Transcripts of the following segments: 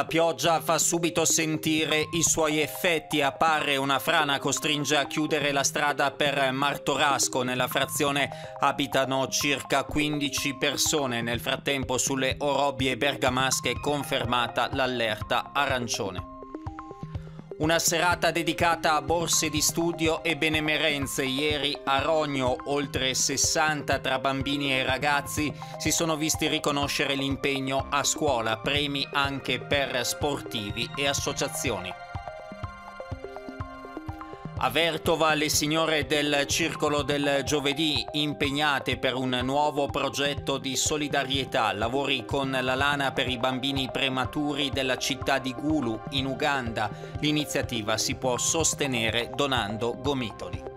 La pioggia fa subito sentire i suoi effetti, appare una frana, costringe a chiudere la strada per Martorasco, nella frazione abitano circa 15 persone, nel frattempo sulle Orobie bergamasche è confermata l'allerta arancione. Una serata dedicata a borse di studio e benemerenze. Ieri a Rogno oltre 60 tra bambini e ragazzi si sono visti riconoscere l'impegno a scuola, premi anche per sportivi e associazioni. A Vertova le signore del Circolo del Giovedì impegnate per un nuovo progetto di solidarietà, lavori con la lana per i bambini prematuri della città di Gulu in Uganda. L'iniziativa si può sostenere donando gomitoli.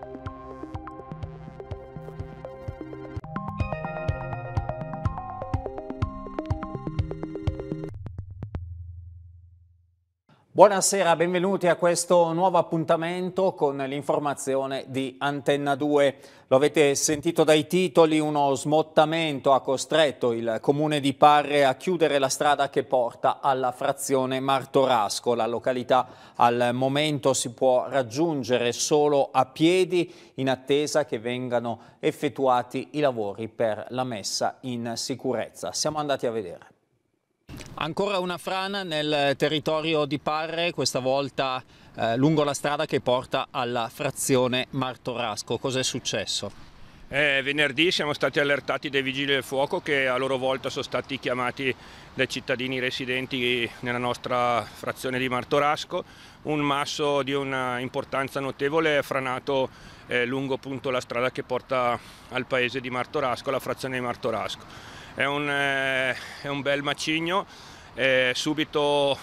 Buonasera, benvenuti a questo nuovo appuntamento con l'informazione di Antenna 2. Lo avete sentito dai titoli, uno smottamento ha costretto il comune di Parre a chiudere la strada che porta alla frazione Martorasco. La località al momento si può raggiungere solo a piedi in attesa che vengano effettuati i lavori per la messa in sicurezza. Siamo andati a vedere. Ancora una frana nel territorio di Parre, questa volta eh, lungo la strada che porta alla frazione Martorasco. Cos'è successo? Eh, venerdì siamo stati allertati dai vigili del fuoco che a loro volta sono stati chiamati dai cittadini residenti nella nostra frazione di Martorasco. Un masso di una importanza notevole è franato eh, lungo appunto, la strada che porta al paese di Martorasco, alla frazione di Martorasco. È un, eh, è un bel macigno eh, subito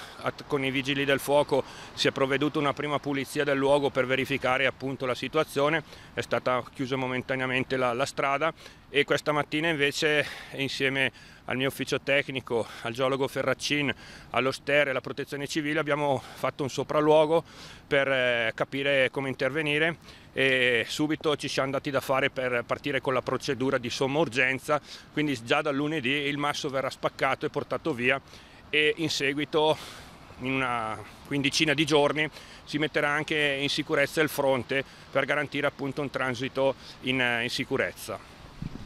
con i vigili del fuoco si è provveduto una prima pulizia del luogo per verificare appunto la situazione, è stata chiusa momentaneamente la, la strada e questa mattina invece insieme al mio ufficio tecnico, al geologo Ferraccin, allo STER e alla protezione civile abbiamo fatto un sopralluogo per eh, capire come intervenire e subito ci siamo dati da fare per partire con la procedura di somma urgenza, quindi già da lunedì il masso verrà spaccato e portato via e in seguito in una quindicina di giorni si metterà anche in sicurezza il fronte per garantire appunto un transito in, eh, in sicurezza.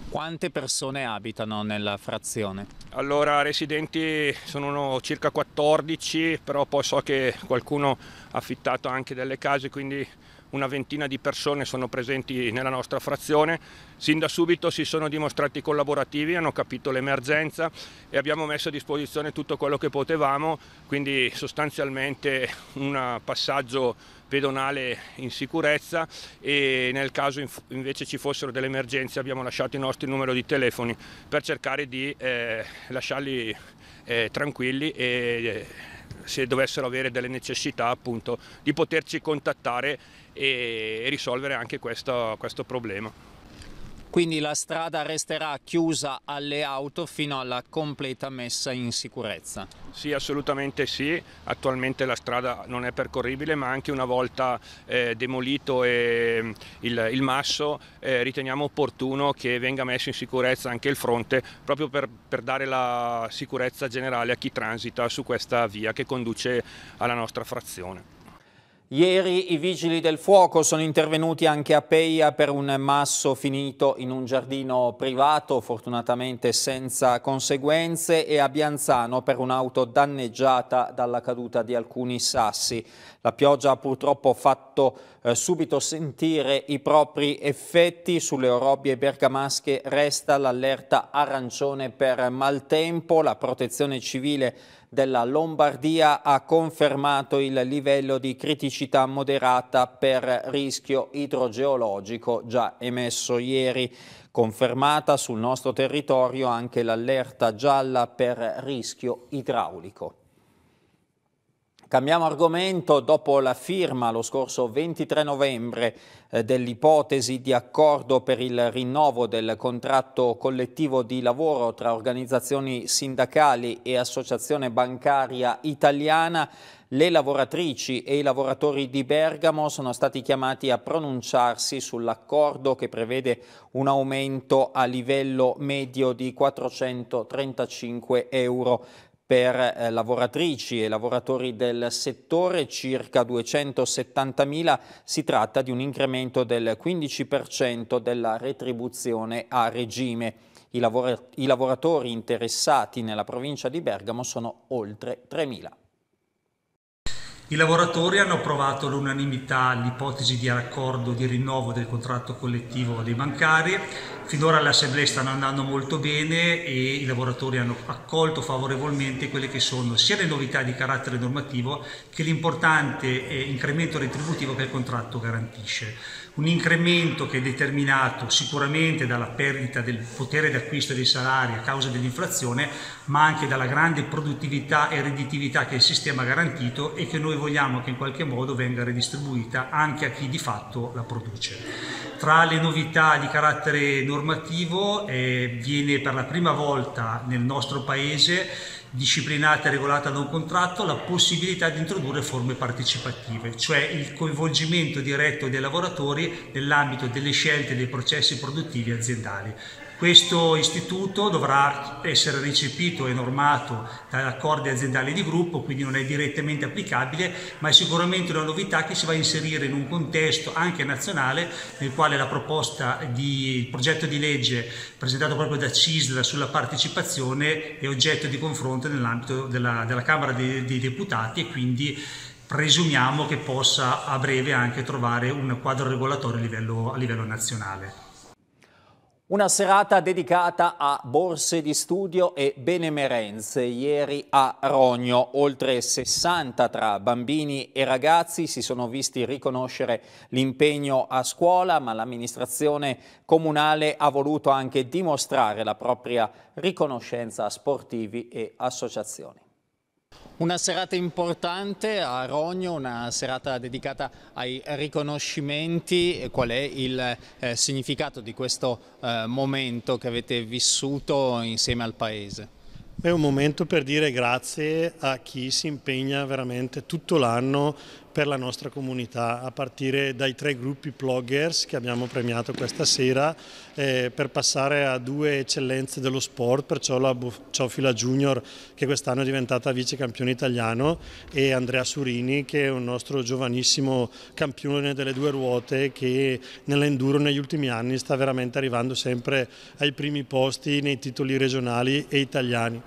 Quante persone abitano nella frazione? Allora, residenti sono circa 14, però poi so che qualcuno ha affittato anche delle case, quindi una ventina di persone sono presenti nella nostra frazione, sin da subito si sono dimostrati collaborativi, hanno capito l'emergenza e abbiamo messo a disposizione tutto quello che potevamo, quindi sostanzialmente un passaggio pedonale in sicurezza e nel caso invece ci fossero delle emergenze abbiamo lasciato i nostri numeri di telefoni per cercare di eh, lasciarli eh, tranquilli e, se dovessero avere delle necessità appunto di poterci contattare e, risolvere anche questo, questo problema quindi la strada resterà chiusa alle auto fino alla completa messa in sicurezza. Sì, assolutamente sì, attualmente la strada non è percorribile ma anche una volta eh, demolito eh, il, il, masso eh, riteniamo opportuno che venga messo in sicurezza anche il fronte proprio per, per dare la sicurezza generale a chi transita su questa via che conduce alla nostra frazione. Ieri i vigili del fuoco sono intervenuti anche a Peia per un masso finito in un giardino privato, fortunatamente senza conseguenze, e a Bianzano per un'auto danneggiata dalla caduta di alcuni sassi. La pioggia ha purtroppo fatto eh, subito sentire i propri effetti. Sulle orobie bergamasche resta l'allerta arancione per maltempo. La protezione civile della Lombardia ha confermato il livello di criticità moderata per rischio idrogeologico già emesso ieri. Confermata sul nostro territorio anche l'allerta gialla per rischio idraulico. Cambiamo argomento dopo la firma lo scorso 23 novembre eh, dell'ipotesi di accordo per il rinnovo del contratto collettivo di lavoro tra organizzazioni sindacali e associazione bancaria italiana. Le lavoratrici e i lavoratori di Bergamo sono stati chiamati a pronunciarsi sull'accordo che prevede un aumento a livello medio di 435 euro per eh, lavoratrici e lavoratori del settore circa 270.000 si tratta di un incremento del 15% della retribuzione a regime. I lavoratori interessati nella provincia di Bergamo sono oltre 3.000. I lavoratori hanno approvato all'unanimità l'ipotesi di accordo di rinnovo del contratto collettivo dei bancari. Finora le assemblee stanno andando molto bene e i lavoratori hanno accolto favorevolmente quelle che sono sia le novità di carattere normativo che l'importante eh, incremento retributivo che il contratto garantisce un incremento che è determinato sicuramente dalla perdita del potere d'acquisto dei salari a causa dell'inflazione, ma anche dalla grande produttività e redditività che il sistema ha garantito e che noi vogliamo che in qualche modo venga redistribuita anche a chi di fatto la produce. Tra le novità di carattere normativo eh, viene per la prima volta nel nostro Paese disciplinata e regolata da un contratto la possibilità di introdurre forme partecipative, cioè il coinvolgimento diretto dei lavoratori nell'ambito delle scelte dei processi produttivi aziendali. Questo istituto dovrà essere recepito e normato da accordi aziendali di gruppo, quindi non è direttamente applicabile, ma è sicuramente una novità che si va a inserire in un contesto anche nazionale nel quale la proposta di il progetto di legge presentato proprio da CISL sulla partecipazione è oggetto di confronto nell'ambito della, della, Camera dei, dei Deputati e quindi presumiamo che possa a breve anche trovare un quadro regolatorio a livello, a livello nazionale. Una serata dedicata a borse di studio e benemerenze. Ieri a Rogno oltre 60 tra bambini e ragazzi si sono visti riconoscere l'impegno a scuola, ma l'amministrazione comunale ha voluto anche dimostrare la propria riconoscenza a sportivi e associazioni. Una serata importante a Rogno, una serata dedicata ai riconoscimenti. Qual è il eh, significato di questo eh, momento che avete vissuto insieme al Paese? È un momento per dire grazie a chi si impegna veramente tutto l'anno per la nostra comunità, a partire dai tre gruppi bloggers che abbiamo premiato questa sera, eh, per passare a due eccellenze dello sport, perciò la Ciofila Junior che quest'anno è diventata vice campione italiano e Andrea Surini che è un nostro giovanissimo campione delle due ruote che nell'enduro negli ultimi anni sta veramente arrivando sempre ai primi posti nei titoli regionali e italiani.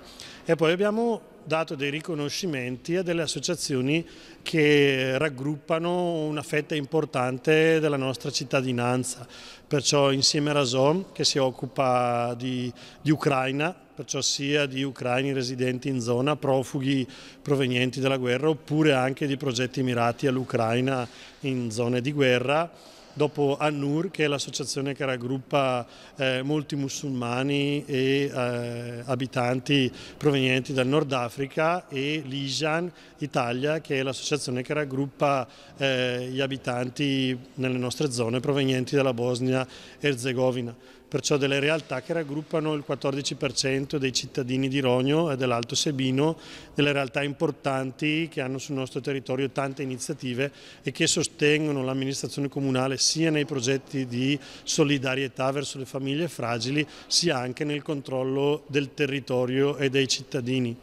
E poi abbiamo dato dei riconoscimenti a delle associazioni che raggruppano una fetta importante della nostra cittadinanza, perciò insieme a Rason che si occupa di, di Ucraina, perciò sia di ucraini residenti in zona, profughi provenienti dalla guerra oppure anche di progetti mirati all'Ucraina in zone di guerra dopo Annur che è l'associazione che raggruppa eh, molti musulmani e eh, abitanti provenienti dal Nord Africa e l'ISIAN Italia che è l'associazione che raggruppa eh, gli abitanti nelle nostre zone provenienti dalla Bosnia Erzegovina perciò delle realtà che raggruppano il 14% dei cittadini di Rogno e dell'Alto Sebino, delle realtà importanti che hanno sul nostro territorio tante iniziative e che sostengono l'amministrazione comunale sia nei progetti di solidarietà verso le famiglie fragili, sia anche nel controllo del territorio e dei cittadini.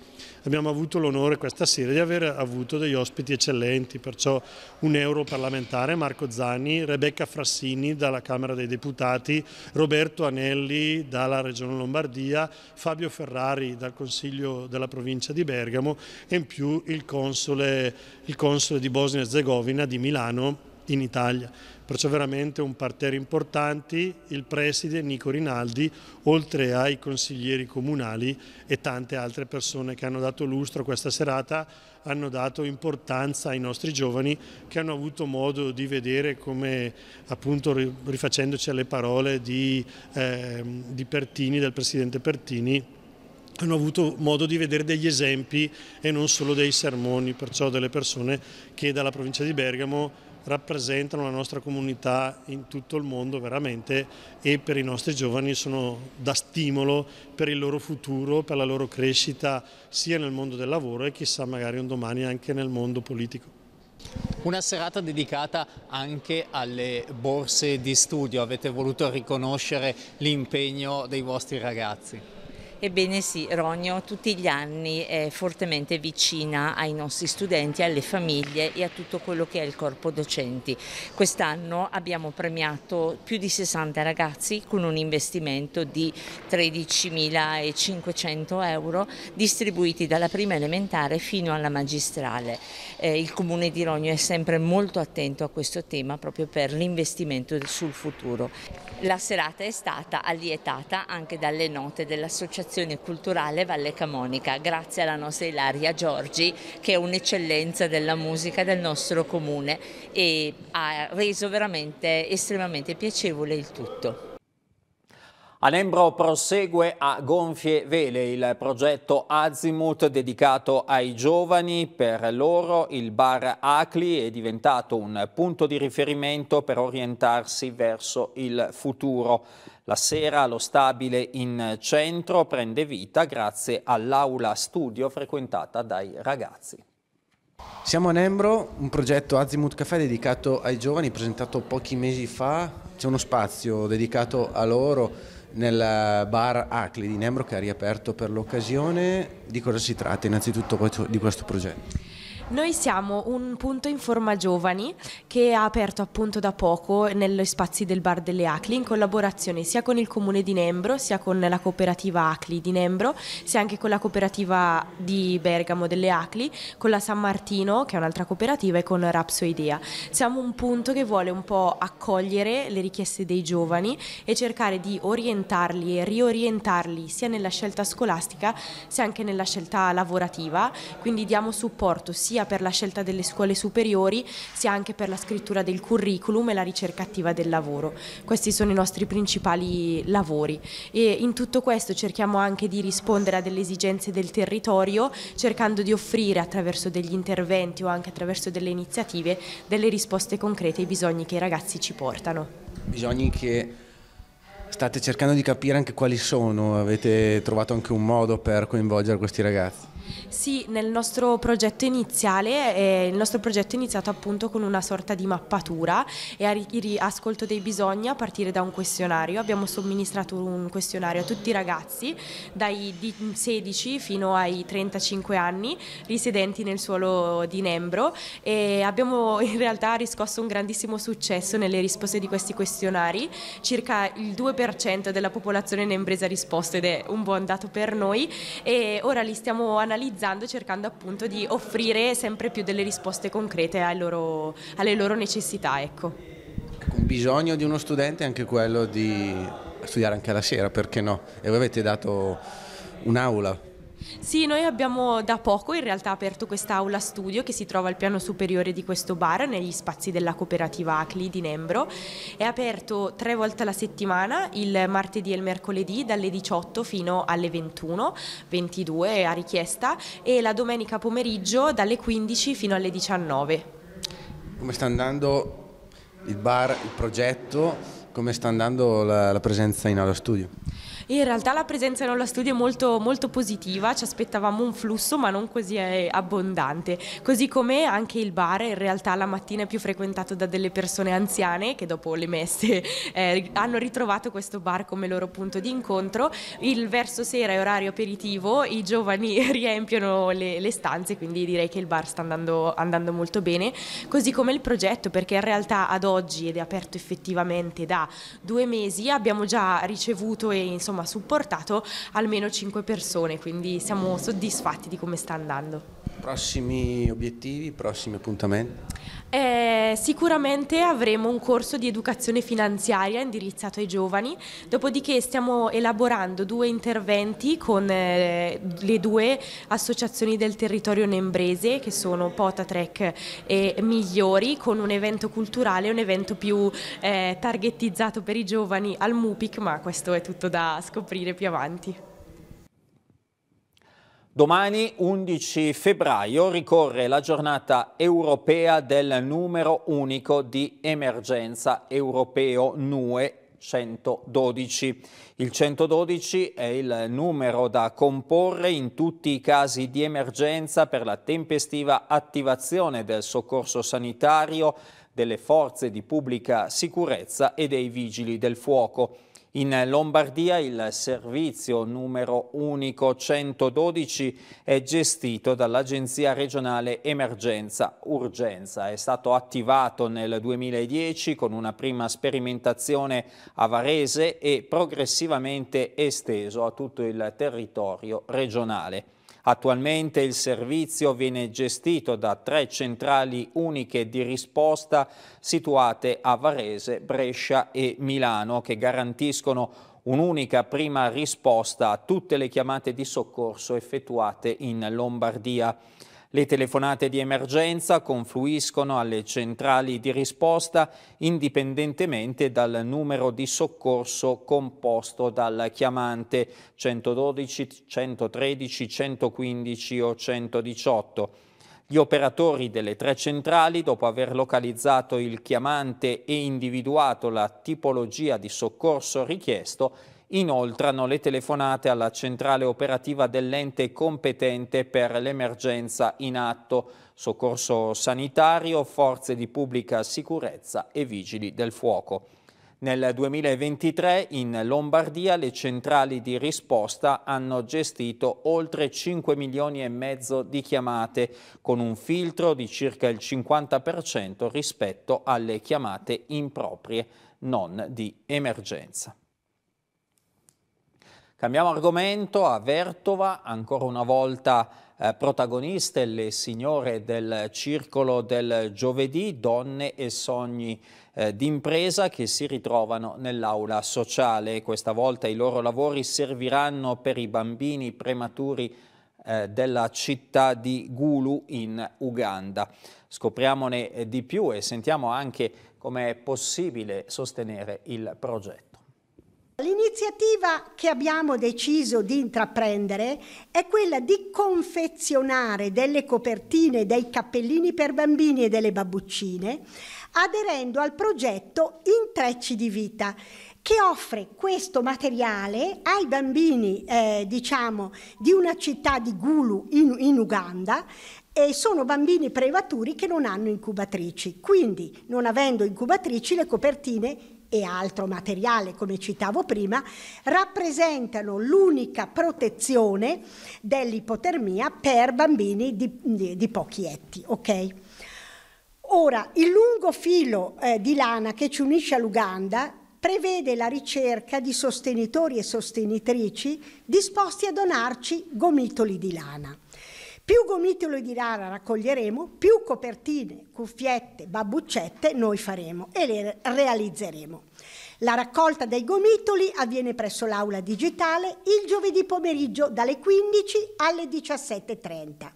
Abbiamo avuto l'onore questa sera di aver avuto degli ospiti eccellenti, perciò un europarlamentare, Marco Zani, Rebecca Frassini dalla Camera dei Deputati, Roberto Roberto Anelli dalla Regione Lombardia, Fabio Ferrari dal Consiglio della provincia di Bergamo e in più il console, il console di Bosnia e Zegovina di Milano in Italia. Perciò veramente un parterre importante, il preside Nico Rinaldi, oltre ai consiglieri comunali e tante altre persone che hanno dato lustro a questa serata hanno dato importanza ai nostri giovani che hanno avuto modo di vedere come appunto rifacendoci alle parole di, eh, di Pertini, del Presidente Pertini, hanno avuto modo di vedere degli esempi e non solo dei sermoni, perciò delle persone che dalla provincia di Bergamo rappresentano la nostra comunità in tutto il mondo veramente e per i nostri giovani sono da stimolo per il loro futuro, per la loro crescita sia nel mondo del lavoro e chissà magari un domani anche nel mondo politico. Una serata dedicata anche alle borse di studio, avete voluto riconoscere l'impegno dei vostri ragazzi. Ebbene sì, Rogno tutti gli anni è fortemente vicina ai nostri studenti, alle famiglie e a tutto quello che è il corpo docenti. Quest'anno abbiamo premiato più di 60 ragazzi con un investimento di 13.500 euro distribuiti dalla prima elementare fino alla magistrale. Eh, il Comune di Rogno è sempre molto attento a questo tema proprio per l'investimento sul futuro. La serata è stata allietata anche dalle note dell'associazione manifestazione culturale Valle Camonica, grazie alla nostra Ilaria Giorgi che è un'eccellenza della musica del nostro comune e ha reso veramente estremamente piacevole il tutto. A Nembro prosegue a gonfie vele il progetto Azimut dedicato ai giovani. Per loro il bar Acli è diventato un punto di riferimento per orientarsi verso il futuro. La sera lo stabile in centro prende vita grazie all'aula studio frequentata dai ragazzi. Siamo a Nembro, un progetto Azimut Café dedicato ai giovani, presentato pochi mesi fa. C'è uno spazio dedicato a loro nel bar Acli di Nembro che ha riaperto per l'occasione. Di cosa si tratta innanzitutto di questo progetto? Noi siamo un punto in forma Giovani che ha aperto appunto da poco negli spazi del Bar delle Acli in collaborazione sia con il Comune di Nembro, sia con la cooperativa Acli di Nembro, sia anche con la cooperativa di Bergamo delle Acli, con la San Martino che è un'altra cooperativa e con Rapsoidea. Siamo un punto che vuole un po' accogliere le richieste dei giovani e cercare di orientarli e riorientarli sia nella scelta scolastica sia anche nella scelta lavorativa, quindi diamo supporto sia sia per la scelta delle scuole superiori sia anche per la scrittura del curriculum e la ricerca attiva del lavoro. Questi sono i nostri principali lavori e in tutto questo cerchiamo anche di rispondere a delle esigenze del territorio cercando di offrire attraverso degli interventi o anche attraverso delle iniziative delle risposte concrete ai bisogni che i ragazzi ci portano. Bisogni che state cercando di capire anche quali sono, avete trovato anche un modo per coinvolgere questi ragazzi? Sì, nel nostro progetto iniziale, eh, il nostro progetto è iniziato appunto con una sorta di mappatura e ascolto dei bisogni a partire da un questionario. Abbiamo somministrato un questionario a tutti i ragazzi dai 16 fino ai 35 anni risidenti nel suolo di Nembro e abbiamo in realtà riscosso un grandissimo successo nelle risposte di questi questionari. Circa il 2% della popolazione nembrese ha risposto ed è un buon dato per noi e ora li stiamo analizzando analizzando e cercando appunto di offrire sempre più delle risposte concrete alle loro, alle loro necessità. Ecco. Un bisogno di uno studente è anche quello di studiare anche alla sera, perché no? E voi avete dato un'aula sì, noi abbiamo da poco in realtà aperto questa aula studio che si trova al piano superiore di questo bar negli spazi della cooperativa ACLI di Nembro. È aperto tre volte alla settimana, il martedì e il mercoledì dalle 18 fino alle 21, 22 a richiesta e la domenica pomeriggio dalle 15 fino alle 19. Come sta andando il bar, il progetto, come sta andando la, la presenza in aula studio? In realtà la presenza nello studio è molto, molto positiva, ci aspettavamo un flusso ma non così eh, abbondante, così come anche il bar in realtà la mattina è più frequentato da delle persone anziane che dopo le messe eh, hanno ritrovato questo bar come loro punto di incontro, il verso sera è orario aperitivo, i giovani riempiono le, le stanze quindi direi che il bar sta andando, andando molto bene, così come il progetto perché in realtà ad oggi ed è aperto effettivamente da due mesi abbiamo già ricevuto e insomma insomma, supportato almeno 5 persone, quindi siamo soddisfatti di come sta andando. Prossimi obiettivi, prossimi appuntamenti? Eh, sicuramente avremo un corso di educazione finanziaria indirizzato ai giovani, dopodiché stiamo elaborando due interventi con eh, le due associazioni del territorio nembrese che sono Potatrek e Migliori con un evento culturale, un evento più eh, targettizzato per i giovani al MUPIC ma questo è tutto da scoprire più avanti. Domani, 11 febbraio, ricorre la giornata europea del numero unico di emergenza europeo NUE 112. Il 112 è il numero da comporre in tutti i casi di emergenza per la tempestiva attivazione del soccorso sanitario, delle forze di pubblica sicurezza e dei vigili del fuoco. In Lombardia il servizio numero unico 112 è gestito dall'Agenzia regionale Emergenza Urgenza. È stato attivato nel 2010 con una prima sperimentazione a Varese e progressivamente esteso a tutto il territorio regionale. Attualmente il servizio viene gestito da tre centrali uniche di risposta situate a Varese, Brescia e Milano che garantiscono un'unica prima risposta a tutte le chiamate di soccorso effettuate in Lombardia. Le telefonate di emergenza confluiscono alle centrali di risposta indipendentemente dal numero di soccorso composto dal chiamante 112, 113, 115 o 118. Gli operatori delle tre centrali, dopo aver localizzato il chiamante e individuato la tipologia di soccorso richiesto, inoltrano le telefonate alla centrale operativa dell'ente competente per l'emergenza in atto, soccorso sanitario, forze di pubblica sicurezza e vigili del fuoco. Nel 2023 in Lombardia le centrali di risposta hanno gestito oltre 5 milioni e mezzo di chiamate, con un filtro di circa il 50% rispetto alle chiamate improprie, non di emergenza. Cambiamo argomento, a Vertova ancora una volta eh, protagoniste le signore del circolo del giovedì, donne e sogni eh, d'impresa che si ritrovano nell'aula sociale. Questa volta i loro lavori serviranno per i bambini prematuri eh, della città di Gulu in Uganda. Scopriamone eh, di più e sentiamo anche come è possibile sostenere il progetto. L'iniziativa che abbiamo deciso di intraprendere è quella di confezionare delle copertine, dei cappellini per bambini e delle babuccine, aderendo al progetto Intrecci di Vita, che offre questo materiale ai bambini, eh, diciamo, di una città di Gulu in, in Uganda, e sono bambini prematuri che non hanno incubatrici, quindi non avendo incubatrici le copertine e altro materiale, come citavo prima, rappresentano l'unica protezione dell'ipotermia per bambini di, di, di pochi etti. Okay? Ora, il lungo filo eh, di lana che ci unisce all'Uganda prevede la ricerca di sostenitori e sostenitrici disposti a donarci gomitoli di lana. Più gomitolo di rara raccoglieremo, più copertine, cuffiette, babbuccette noi faremo e le realizzeremo. La raccolta dei gomitoli avviene presso l'aula digitale il giovedì pomeriggio dalle 15 alle 17.30.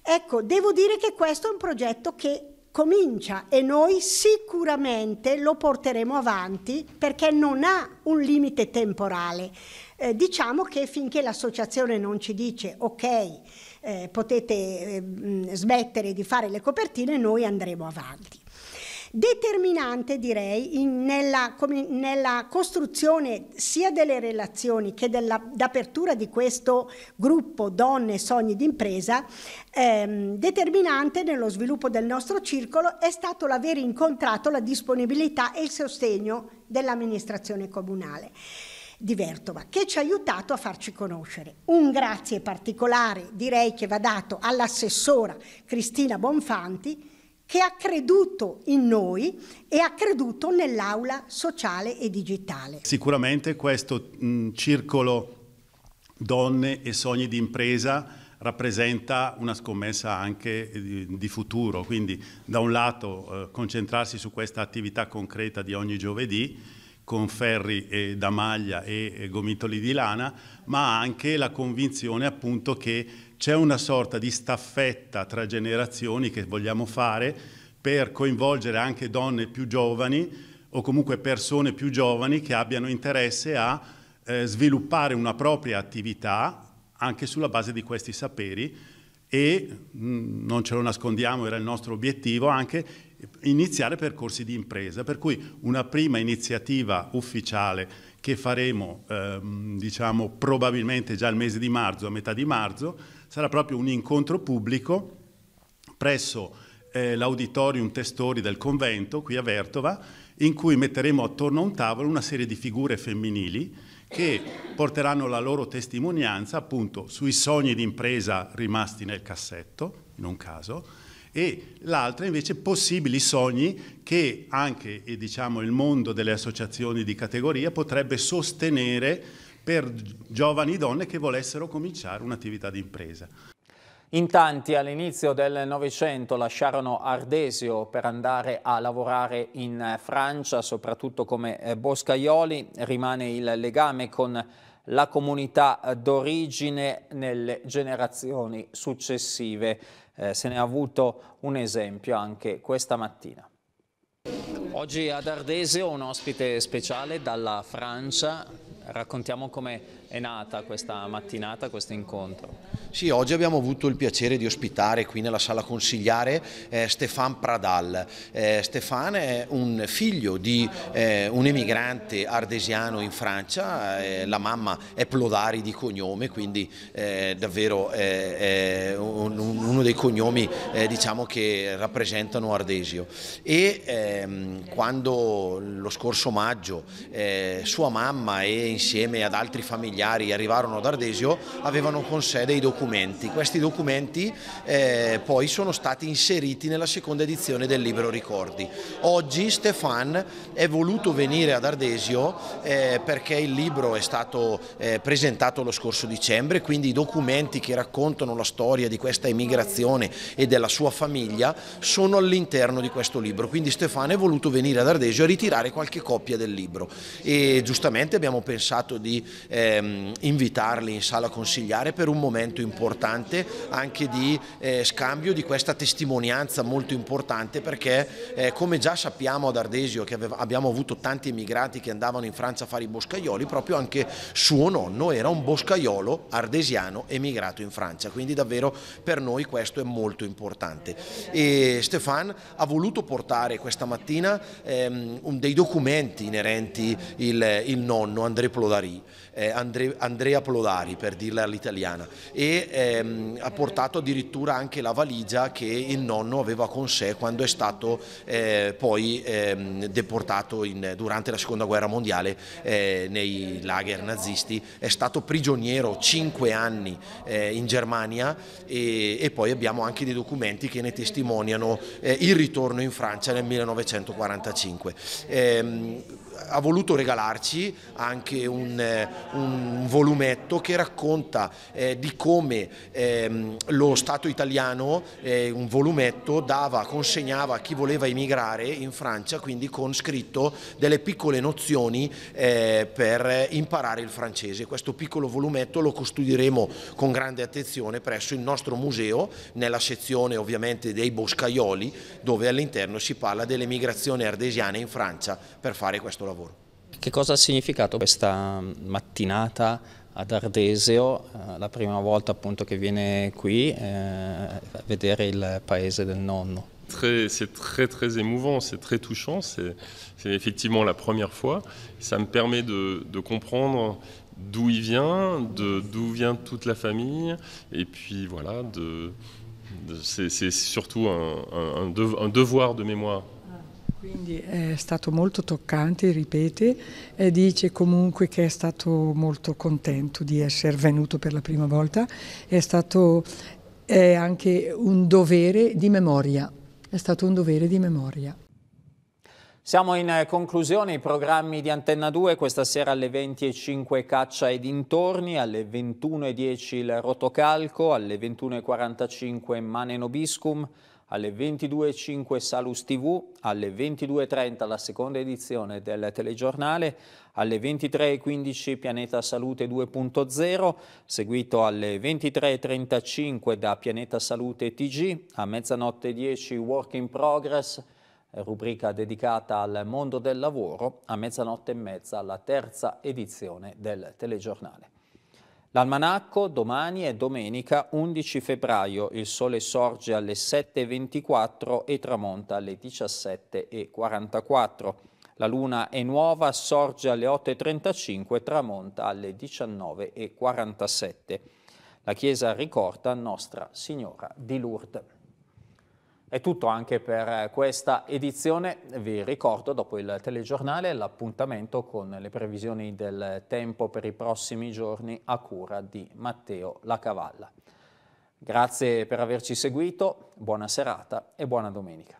Ecco, devo dire che questo è un progetto che comincia e noi sicuramente lo porteremo avanti perché non ha un limite temporale. Eh, diciamo che finché l'associazione non ci dice ok, eh, potete eh, smettere di fare le copertine, noi andremo avanti determinante direi in, nella, nella, costruzione sia delle relazioni che dell'apertura di questo gruppo Donne Sogni d'impresa, ehm, determinante nello sviluppo del nostro circolo è stato l'aver incontrato la disponibilità e il sostegno dell'amministrazione comunale di Vertova che ci ha aiutato a farci conoscere. Un grazie particolare direi che va dato all'assessora Cristina Bonfanti che ha creduto in noi e ha creduto nell'aula sociale e digitale. Sicuramente questo mh, circolo donne e sogni di impresa rappresenta una scommessa anche eh, di futuro, quindi da un lato eh, concentrarsi su questa attività concreta di ogni giovedì, con ferri eh, da maglia e eh, gomitoli di lana, ma anche la convinzione appunto che c'è una sorta di staffetta tra generazioni che vogliamo fare per coinvolgere anche donne più giovani o comunque persone più giovani che abbiano interesse a eh, sviluppare una propria attività anche sulla base di questi saperi e mh, mm, non ce lo nascondiamo, era il nostro obiettivo anche iniziare percorsi di impresa, per cui una prima iniziativa ufficiale che faremo ehm, diciamo, probabilmente già il mese di marzo, a metà di marzo, sarà proprio un incontro pubblico presso eh, l'auditorium Testori del convento qui a Vertova, in cui metteremo attorno a un tavolo una serie di figure femminili che porteranno la loro testimonianza appunto sui sogni di impresa rimasti nel cassetto, in un caso, e l'altra invece possibili sogni che anche eh, diciamo, il mondo delle associazioni di categoria potrebbe sostenere per giovani donne che volessero cominciare un'attività di impresa. In tanti all'inizio del Novecento lasciarono Ardesio per andare a lavorare in eh, Francia, soprattutto come eh, boscaioli. Rimane il legame con la comunità d'origine nelle generazioni successive. Eh, se ne ha avuto un esempio anche questa mattina. Oggi ad Ardesio un ospite speciale dalla Francia raccontiamo come è nata questa mattinata, questo incontro. Sì, oggi abbiamo avuto il piacere di ospitare qui nella sala consigliare eh, Stefan Pradal. Eh, Stefan è un figlio di eh, un emigrante ardesiano in Francia, eh, la mamma è Plodari di cognome, quindi eh, davvero eh, è un, uno dei cognomi eh, diciamo che rappresentano Ardesio. E ehm, quando lo scorso maggio sua mamma e insieme ad altri familiari arrivarono ad Ardesio avevano con sé dei documenti. Questi documenti eh, poi sono stati inseriti nella seconda edizione del libro Ricordi. Oggi Stefan è voluto venire ad Ardesio eh, perché il libro è stato eh, presentato lo scorso dicembre, quindi i documenti che raccontano la storia di questa emigrazione e della sua famiglia sono all'interno di questo libro. Quindi Stefan è voluto venire ad Ardesio a ritirare qualche copia del libro e giustamente abbiamo pensato pensato di ehm, invitarli in sala consigliare per un momento importante anche di eh, scambio di questa testimonianza molto importante perché eh, come già sappiamo ad Ardesio che aveva, abbiamo avuto tanti emigrati che andavano in Francia a fare i boscaioli, proprio anche suo nonno era un boscaiolo ardesiano emigrato in Francia, quindi davvero per noi questo è molto importante. E Stefan ha voluto portare questa mattina ehm, dei documenti inerenti il, il nonno André neplodarí. eh, Andre, Andrea Plodari per dirla all'italiana e ehm, ha portato addirittura anche la valigia che il nonno aveva con sé quando è stato eh, poi ehm, deportato in, durante la seconda guerra mondiale eh, nei lager nazisti, è stato prigioniero 5 anni eh, in Germania e, e, poi abbiamo anche dei documenti che ne testimoniano eh, il ritorno in Francia nel 1945. Ehm, ha voluto regalarci anche un, eh, un volumetto che racconta eh, di come ehm, lo Stato italiano, eh, un volumetto, dava, consegnava a chi voleva emigrare in Francia, quindi con scritto delle piccole nozioni eh, per imparare il francese. Questo piccolo volumetto lo custodiremo con grande attenzione presso il nostro museo, nella sezione ovviamente dei boscaioli, dove all'interno si parla dell'emigrazione ardesiana in Francia per fare questo lavoro. Che cosa ha significato questa mattinata ad Ardesio, eh, la prima volta appunto che viene qui eh, a vedere il paese del nonno? c'est très très émouvant, c'est très touchant, c'est effectivement la première fois. Ça me permet de, de comprendre d'où il vient, d'où vient toute la famille, et puis voilà, de, de c'est surtout un, un devoir de mémoire Quindi è stato molto toccante, ripete, e dice comunque che è stato molto contento di essere venuto per la prima volta, è stato è anche un dovere di memoria, è stato un dovere di memoria. Siamo in eh, conclusione, i programmi di Antenna 2, questa sera alle 20.05 Caccia e dintorni, alle 21.10 il Rotocalco, alle 21.45 Mane Nobiscum, alle 22.05 Salus TV, alle 22.30 la seconda edizione del telegiornale, alle 23.15 Pianeta Salute 2.0, seguito alle 23.35 da Pianeta Salute TG, a mezzanotte 10 Work in Progress, rubrica dedicata al mondo del lavoro, a mezzanotte e mezza la terza edizione del telegiornale. L'almanacco domani è domenica 11 febbraio, il sole sorge alle 7.24 e tramonta alle 17.44. La luna è nuova, sorge alle 8.35 e tramonta alle 19.47. La chiesa ricorda Nostra Signora di Lourdes. È tutto anche per questa edizione, vi ricordo dopo il telegiornale l'appuntamento con le previsioni del tempo per i prossimi giorni a cura di Matteo Lacavalla. Grazie per averci seguito, buona serata e buona domenica.